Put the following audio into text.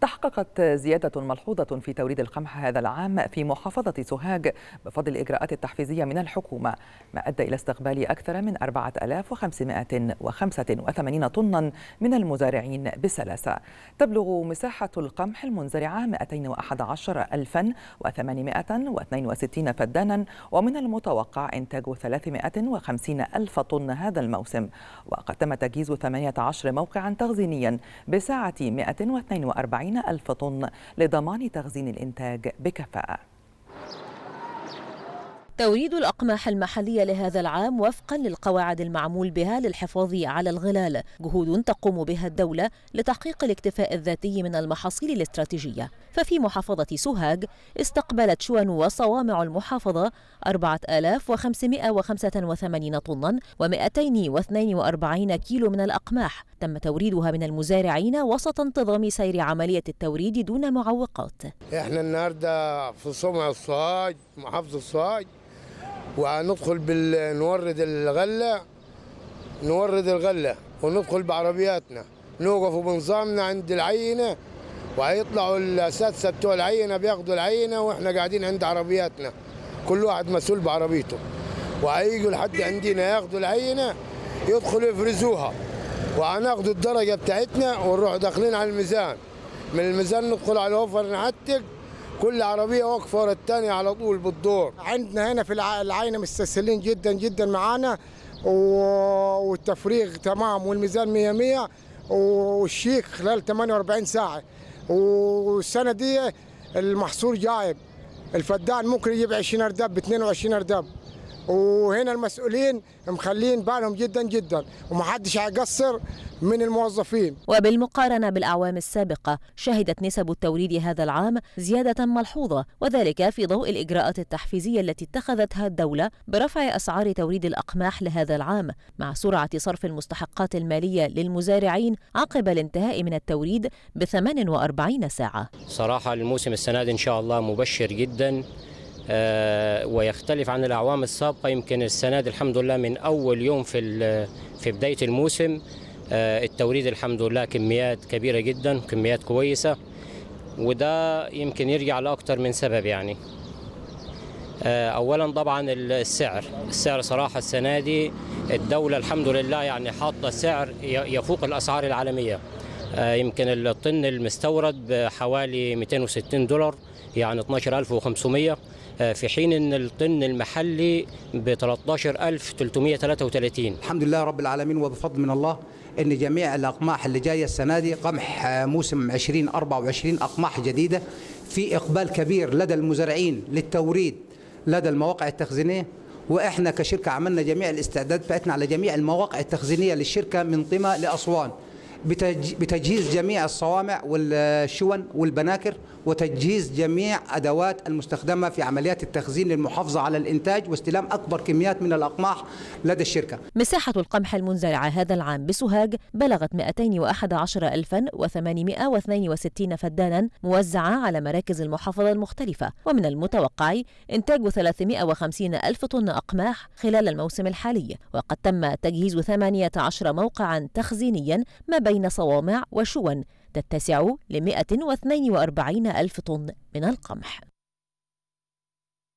تحققت زيادة ملحوظة في توريد القمح هذا العام في محافظة سوهاج بفضل الإجراءات التحفيزية من الحكومة ما أدى إلى استقبال أكثر من 4585 طنا من المزارعين بسلاسة تبلغ مساحة القمح المنزرعة 211862 فدانا ومن المتوقع إنتاج 350 ألف طن هذا الموسم وقد تم تجهيز 18 موقعا تخزينيا بساعة 142 ألف طن لضمان تخزين الإنتاج بكفاءة توريد الأقماح المحلية لهذا العام وفقا للقواعد المعمول بها للحفاظ على الغلال جهود تقوم بها الدولة لتحقيق الاكتفاء الذاتي من المحاصيل الاستراتيجية ففي محافظة سوهاج استقبلت شوان وصوامع المحافظة 4585 طنا و242 كيلو من الأقماح تم توريدها من المزارعين وسط انتظام سير عملية التوريد دون معوقات احنا النهاردة في صومعة الصاج محافظة الصاج وندخل بال... نورد الغله نورد الغله وندخل بعربياتنا نوقف بنظامنا عند العينه وهيطلعوا الاساتذه بتوع العينه بياخدوا العينه واحنا قاعدين عند عربياتنا كل واحد مسؤول بعربيته وهيجوا لحد عندنا ياخدوا العينه يدخلوا يفرزوها وهناخدوا الدرجه بتاعتنا ونروح داخلين على الميزان من الميزان ندخل على الوفر نعتق كل عربيه واقفه ورا الثانيه على طول بالدور عندنا هنا في العينه مستسهلين جدا جدا معانا والتفريغ تمام والميزان 100 100 والشيك خلال 48 ساعه والسنه دي المحصول جايب الفدان ممكن يجيب 20 ارداب ب 22 ارداب وهنا المسؤولين مخلين بالهم جدا جدا ومحدش هيقصر من الموظفين وبالمقارنة بالأعوام السابقة شهدت نسب التوريد هذا العام زيادة ملحوظة وذلك في ضوء الإجراءات التحفيزية التي اتخذتها الدولة برفع أسعار توريد الأقماح لهذا العام مع سرعة صرف المستحقات المالية للمزارعين عقب الانتهاء من التوريد ب 48 ساعة صراحة الموسم السنة دي إن شاء الله مبشر جدا آه، ويختلف عن الاعوام السابقه يمكن السنه دي الحمد لله من اول يوم في في بدايه الموسم آه، التوريد الحمد لله كميات كبيره جدا كميات كويسه وده يمكن يرجع لاكثر من سبب يعني آه، اولا طبعا السعر السعر صراحه السنه دي الدوله الحمد لله يعني حاطه سعر يفوق الاسعار العالميه آه، يمكن الطن المستورد بحوالي 260 دولار يعني 12500 آه، في حين ان الطن المحلي ب 13333 الحمد لله رب العالمين وبفضل من الله ان جميع الاقماح اللي جايه السنه دي قمح آه، موسم 2024 اقماح جديده في اقبال كبير لدى المزارعين للتوريد لدى المواقع التخزينيه واحنا كشركه عملنا جميع الاستعداد بتاعتنا على جميع المواقع التخزينيه للشركه من طمه لاسوان بتجهيز جميع الصوامع والشون والبناكر وتجهيز جميع أدوات المستخدمة في عمليات التخزين للمحافظة على الإنتاج واستلام أكبر كميات من الأقماح لدى الشركة مساحة القمح المنزرعة هذا العام بسوهاج بلغت 211862 فدانا موزعة على مراكز المحافظة المختلفة ومن المتوقع إنتاج 350 ألف طن أقماح خلال الموسم الحالي وقد تم تجهيز 18 موقعا تخزينيا ما بين بين صوامع وشون تتسع ل 142 ألف طن من القمح